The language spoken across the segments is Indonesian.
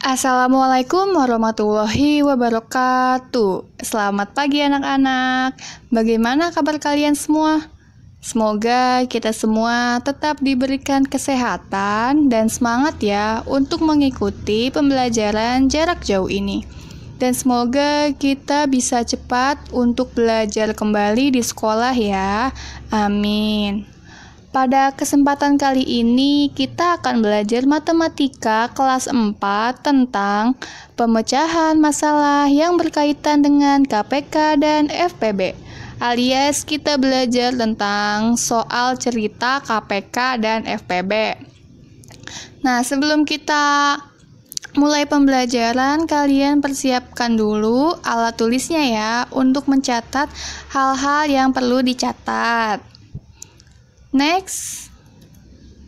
Assalamualaikum warahmatullahi wabarakatuh. Selamat pagi anak-anak. Bagaimana kabar kalian semua? Semoga kita semua tetap diberikan kesehatan dan semangat ya untuk mengikuti pembelajaran jarak jauh ini. Dan semoga kita bisa cepat untuk belajar kembali di sekolah ya. Amin. Pada kesempatan kali ini kita akan belajar matematika kelas 4 tentang pemecahan masalah yang berkaitan dengan KPK dan FPB. Alias kita belajar tentang soal cerita KPK dan FPB. Nah, sebelum kita mulai pembelajaran, kalian persiapkan dulu alat tulisnya ya untuk mencatat hal-hal yang perlu dicatat. Next,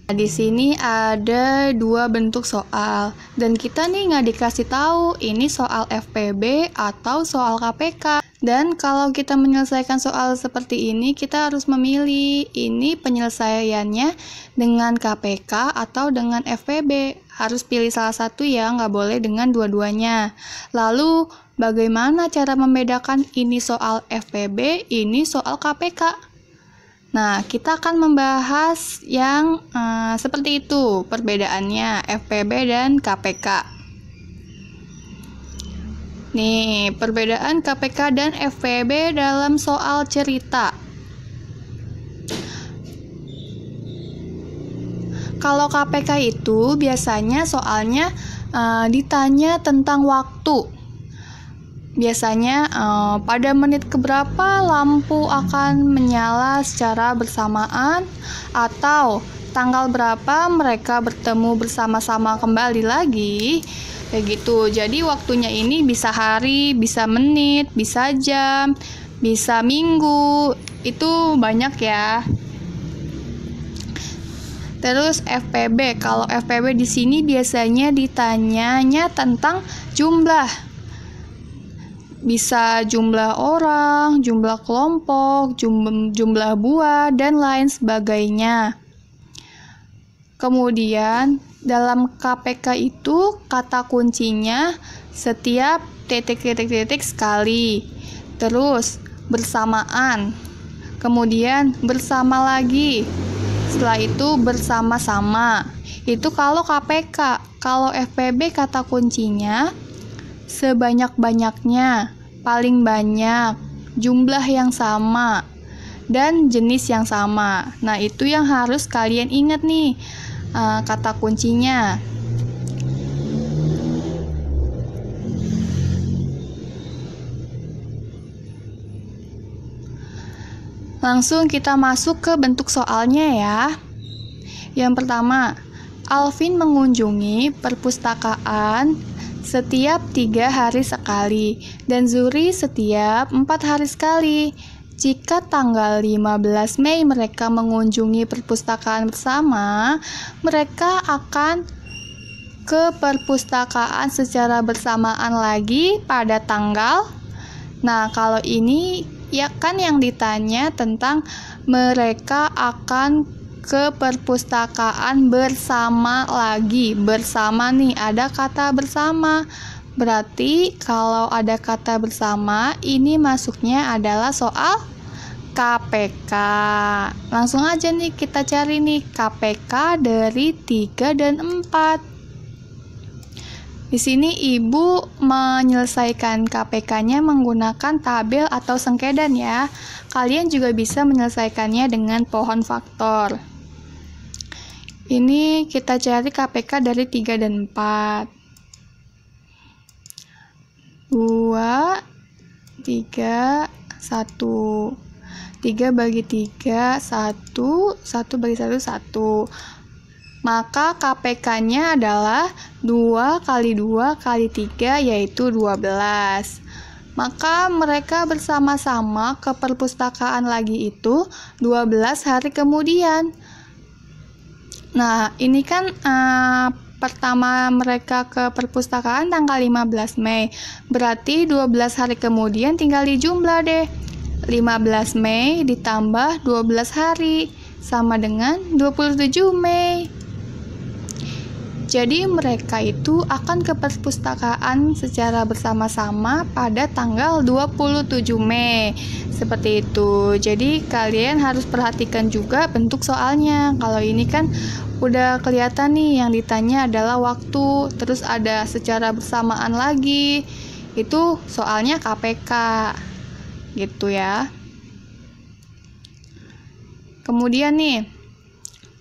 nah, di sini ada dua bentuk soal dan kita nih nggak dikasih tahu ini soal FPB atau soal KPK. Dan kalau kita menyelesaikan soal seperti ini, kita harus memilih ini penyelesaiannya dengan KPK atau dengan FPB. Harus pilih salah satu ya, nggak boleh dengan dua-duanya. Lalu, bagaimana cara membedakan ini soal FPB, ini soal KPK? Nah, kita akan membahas yang uh, seperti itu, perbedaannya FPB dan KPK. Nih, perbedaan KPK dan FPB dalam soal cerita. Kalau KPK itu biasanya soalnya uh, ditanya tentang waktu. Biasanya uh, pada menit keberapa lampu akan menyala secara bersamaan atau tanggal berapa mereka bertemu bersama-sama kembali lagi kayak gitu. Jadi waktunya ini bisa hari, bisa menit, bisa jam, bisa minggu. Itu banyak ya. Terus FPB, kalau FPB di sini biasanya ditanyanya tentang jumlah bisa jumlah orang, jumlah kelompok, jumlah buah, dan lain sebagainya. Kemudian, dalam KPK itu kata kuncinya setiap titik-titik-titik sekali. Terus bersamaan. Kemudian bersama lagi. Setelah itu bersama-sama. Itu kalau KPK. Kalau FPB kata kuncinya sebanyak-banyaknya, paling banyak, jumlah yang sama, dan jenis yang sama. Nah, itu yang harus kalian ingat nih, uh, kata kuncinya. Langsung kita masuk ke bentuk soalnya ya. Yang pertama, Alvin mengunjungi perpustakaan setiap tiga hari sekali dan Zuri setiap empat hari sekali. Jika tanggal 15 Mei mereka mengunjungi perpustakaan bersama, mereka akan ke perpustakaan secara bersamaan lagi pada tanggal. Nah, kalau ini ya kan yang ditanya tentang mereka akan ke perpustakaan bersama lagi. Bersama nih, ada kata bersama. Berarti kalau ada kata bersama, ini masuknya adalah soal KPK. Langsung aja nih kita cari nih KPK dari 3 dan 4. Di sini ibu menyelesaikan KPK-nya menggunakan tabel atau sengkedan ya. Kalian juga bisa menyelesaikannya dengan pohon faktor. Ini kita cari KPK dari 3 dan 4. 2 3 1 3 bagi 3 1 1 bagi 1 1 maka KPK-nya adalah 2 kali 2 kali 3 yaitu 12 maka mereka bersama-sama ke perpustakaan lagi itu 12 hari kemudian Nah, ini kan uh, pertama mereka ke perpustakaan tanggal 15 Mei. Berarti 12 hari kemudian tinggal di jumlah deh. 15 Mei ditambah 12 hari sama dengan 27 Mei. Jadi mereka itu akan ke perpustakaan secara bersama-sama pada tanggal 27 Mei. Seperti itu. Jadi kalian harus perhatikan juga bentuk soalnya. Kalau ini kan udah kelihatan nih yang ditanya adalah waktu, terus ada secara bersamaan lagi. Itu soalnya KPK. Gitu ya. Kemudian nih,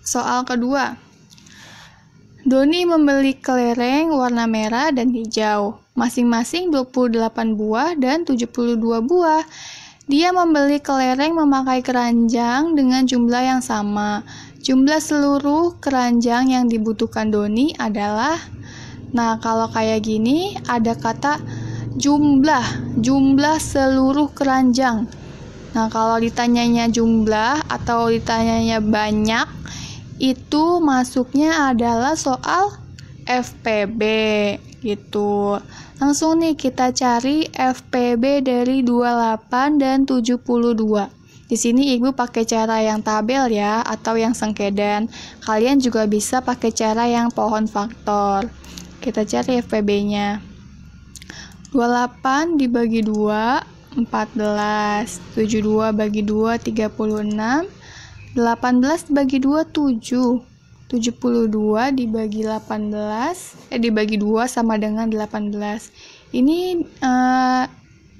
soal kedua Doni membeli kelereng warna merah dan hijau, masing-masing 28 buah dan 72 buah. Dia membeli kelereng memakai keranjang dengan jumlah yang sama. Jumlah seluruh keranjang yang dibutuhkan Doni adalah Nah, kalau kayak gini ada kata jumlah, jumlah seluruh keranjang. Nah, kalau ditanyanya jumlah atau ditanyanya banyak, itu masuknya adalah soal FPB gitu. Langsung nih kita cari FPB dari 28 dan 72. Di sini Ibu pakai cara yang tabel ya atau yang sengkedan. Kalian juga bisa pakai cara yang pohon faktor. Kita cari FPB-nya. 28 dibagi 2 14, 72 bagi 2 36 18 dibagi 2 7. 72 dibagi 18 eh dibagi 2 sama dengan 18. Ini eh,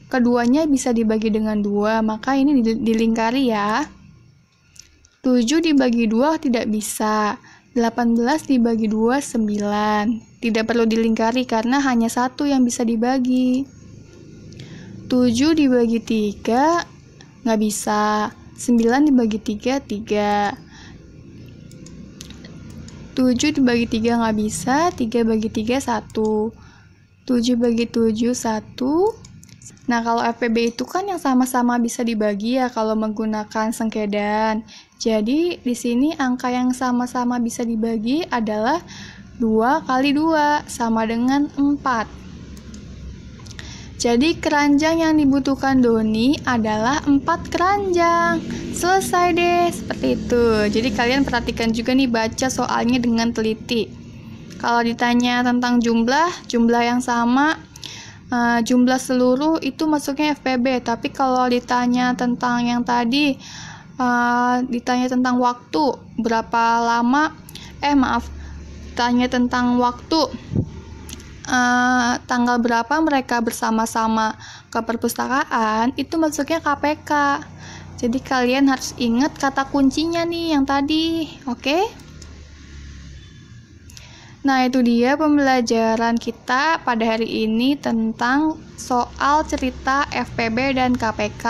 keduanya bisa dibagi dengan 2, maka ini dilingkari ya. 7 dibagi 2 tidak bisa. 18 dibagi 2 9. Tidak perlu dilingkari karena hanya satu yang bisa dibagi. 7 dibagi 3 nggak bisa. 9 dibagi 3, 3. 7 dibagi 3 nggak bisa, 3 bagi 3, 1. 7 bagi 7, 1. Nah, kalau FPB itu kan yang sama-sama bisa dibagi ya kalau menggunakan sengkedan. Jadi, di sini angka yang sama-sama bisa dibagi adalah 2 kali 2 sama dengan 4. Jadi keranjang yang dibutuhkan Doni adalah 4 keranjang. Selesai deh, seperti itu. Jadi kalian perhatikan juga nih baca soalnya dengan teliti. Kalau ditanya tentang jumlah, jumlah yang sama uh, jumlah seluruh itu masuknya FPB, tapi kalau ditanya tentang yang tadi uh, ditanya tentang waktu, berapa lama? Eh, maaf. Tanya tentang waktu uh, tanggal berapa mereka bersama-sama ke perpustakaan itu maksudnya KPK. Jadi kalian harus ingat kata kuncinya nih yang tadi, oke? Okay? Nah, itu dia pembelajaran kita pada hari ini tentang soal cerita FPB dan KPK.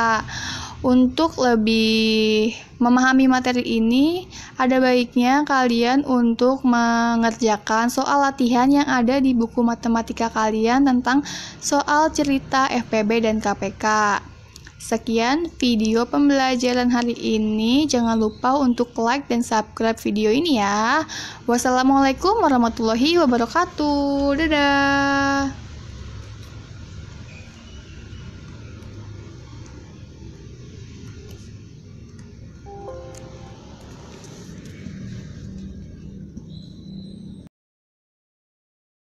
Untuk lebih memahami materi ini, ada baiknya kalian untuk mengerjakan soal latihan yang ada di buku matematika kalian tentang soal cerita FPB dan KPK. Sekian video pembelajaran hari ini. Jangan lupa untuk like dan subscribe video ini ya. Wassalamualaikum warahmatullahi wabarakatuh. Dadah.